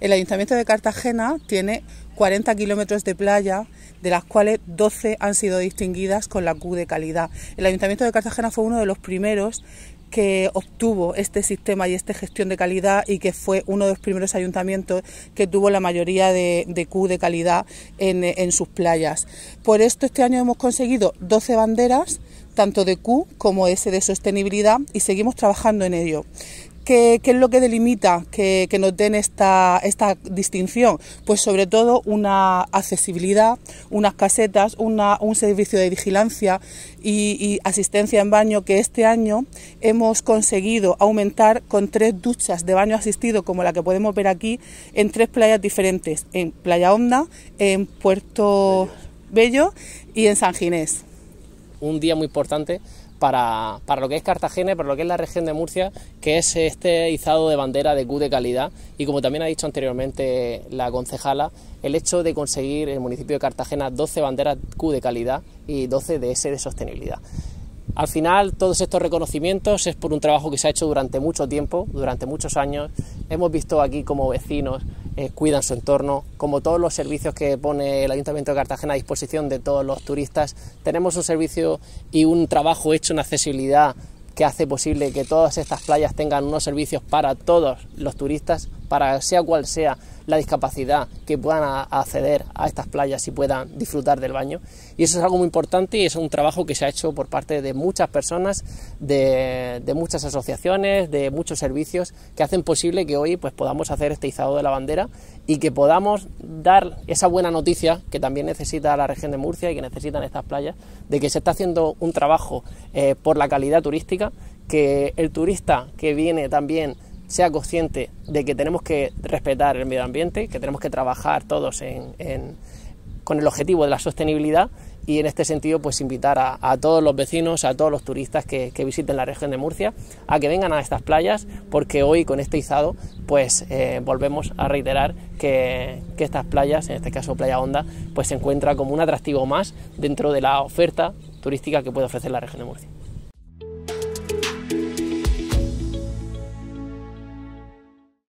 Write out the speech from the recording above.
El Ayuntamiento de Cartagena tiene 40 kilómetros de playa, de las cuales 12 han sido distinguidas con la Q de calidad. El Ayuntamiento de Cartagena fue uno de los primeros que obtuvo este sistema y esta gestión de calidad y que fue uno de los primeros ayuntamientos que tuvo la mayoría de, Q de calidad en, sus playas. Por esto este año hemos conseguido 12 banderas, tanto de Q como S de sostenibilidad, y seguimos trabajando en ello. ¿Qué, es lo que delimita que, nos den esta, distinción? Pues sobre todo una accesibilidad, unas casetas, un servicio de vigilancia y, asistencia en baño que este año hemos conseguido aumentar con tres duchas de baño asistido como la que podemos ver aquí en tres playas diferentes, en Playa Honda, en Puerto Bello y en San Ginés. Un día muy importante para, para, lo que es Cartagena y para lo que es la región de Murcia, que es este izado de bandera de Q de calidad. Y como también ha dicho anteriormente la concejala, el hecho de conseguir en el municipio de Cartagena 12 banderas Q de calidad y 12 de de sostenibilidad. Al final, todos estos reconocimientos es por un trabajo que se ha hecho durante mucho tiempo, durante muchos años, Hemos visto aquí como vecinos eh, cuidan su entorno, como todos los servicios que pone el Ayuntamiento de Cartagena a disposición de todos los turistas, tenemos un servicio y un trabajo hecho en accesibilidad que hace posible que todas estas playas tengan unos servicios para todos los turistas, para sea cual sea la discapacidad, que puedan acceder a estas playas y puedan disfrutar del baño. Y eso es algo muy importante y es un trabajo que se ha hecho por parte de muchas personas, de, muchas asociaciones, de muchos servicios que hacen posible que hoy pues, podamos hacer este izado de la bandera y que podamos dar esa buena noticia que también necesita la región de Murcia y que necesitan estas playas, de que se está haciendo un trabajo eh, por la calidad turística, que el turista que viene también sea consciente de que tenemos que respetar el medio ambiente, que tenemos que trabajar todos con el objetivo de la sostenibilidad y en este sentido pues invitar a, todos los vecinos, a todos los turistas que, visiten la región de Murcia a que vengan a estas playas porque hoy con este izado pues eh, volvemos a reiterar que, estas playas, en este caso Playa Honda, pues se encuentra como un atractivo más dentro de la oferta turística que puede ofrecer la región de Murcia.